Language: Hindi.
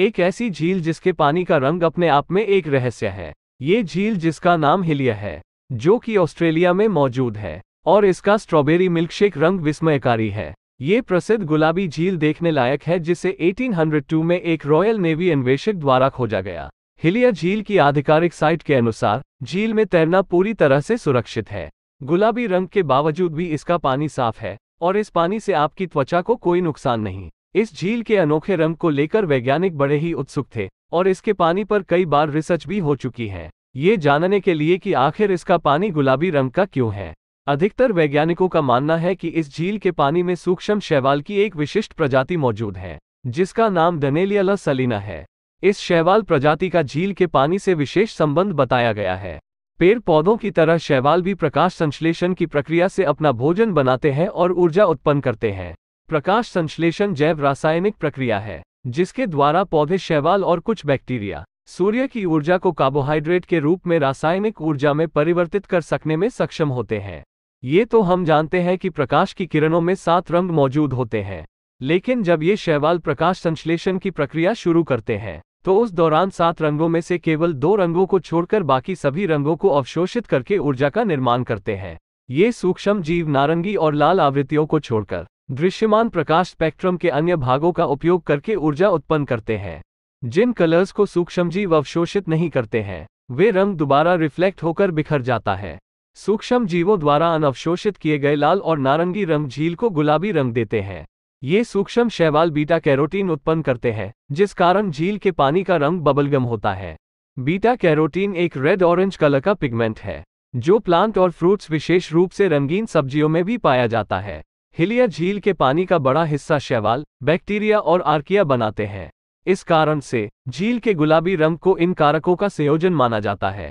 एक ऐसी झील जिसके पानी का रंग अपने आप में एक रहस्य है ये झील जिसका नाम हिलिया है जो कि ऑस्ट्रेलिया में मौजूद है और इसका स्ट्रॉबेरी मिल्कशेक रंग विस्मयकारी है ये प्रसिद्ध गुलाबी झील देखने लायक है जिसे 1802 में एक रॉयल नेवी अन्वेषक द्वारा खोजा गया हिलिया झील की आधिकारिक साइट के अनुसार झील में तैरना पूरी तरह से सुरक्षित है गुलाबी रंग के बावजूद भी इसका पानी साफ है और इस पानी से आपकी त्वचा को कोई नुकसान नहीं इस झील के अनोखे रंग को लेकर वैज्ञानिक बड़े ही उत्सुक थे और इसके पानी पर कई बार रिसर्च भी हो चुकी है ये जानने के लिए कि आखिर इसका पानी गुलाबी रंग का क्यों है अधिकतर वैज्ञानिकों का मानना है कि इस झील के पानी में सूक्ष्म शैवाल की एक विशिष्ट प्रजाति मौजूद है जिसका नाम डनेलियला सलीना है इस शैवाल प्रजाति का झील के पानी से विशेष संबंध बताया गया है पेड़ पौधों की तरह शैवाल भी प्रकाश संश्लेषण की प्रक्रिया से अपना भोजन बनाते हैं और ऊर्जा उत्पन्न करते हैं प्रकाश संश्लेषण जैव रासायनिक प्रक्रिया है जिसके द्वारा पौधे शैवाल और कुछ बैक्टीरिया सूर्य की ऊर्जा को कार्बोहाइड्रेट के रूप में रासायनिक ऊर्जा में परिवर्तित कर सकने में सक्षम होते हैं ये तो हम जानते हैं कि प्रकाश की किरणों में सात रंग मौजूद होते हैं लेकिन जब ये शैवाल प्रकाश संश्लेषण की प्रक्रिया शुरू करते हैं तो उस दौरान सात रंगों में से केवल दो रंगों को छोड़कर बाकी सभी रंगों को अवशोषित करके ऊर्जा का निर्माण करते हैं ये सूक्ष्म जीव नारंगी और लाल आवृत्तियों को छोड़कर दृश्यमान प्रकाश स्पेक्ट्रम के अन्य भागों का उपयोग करके ऊर्जा उत्पन्न करते हैं जिन कलर्स को सूक्ष्मजीव अवशोषित नहीं करते हैं वे रंग दोबारा रिफ्लेक्ट होकर बिखर जाता है सूक्ष्म जीवों द्वारा अनवशोषित किए गए लाल और नारंगी रंग झील को गुलाबी रंग देते हैं ये सूक्ष्म शैवाल बीटा कैरोटीन उत्पन्न करते हैं जिस कारण झील के पानी का रंग बबलगम होता है बीटा कैरोटीन एक रेड ऑरेंज कलर का पिगमेंट है जो प्लांट और फ्रूट्स विशेष रूप से रंगीन सब्जियों में भी पाया जाता है हिलिया झील के पानी का बड़ा हिस्सा शैवाल बैक्टीरिया और आर्किया बनाते हैं इस कारण से झील के गुलाबी रंग को इन कारकों का संयोजन माना जाता है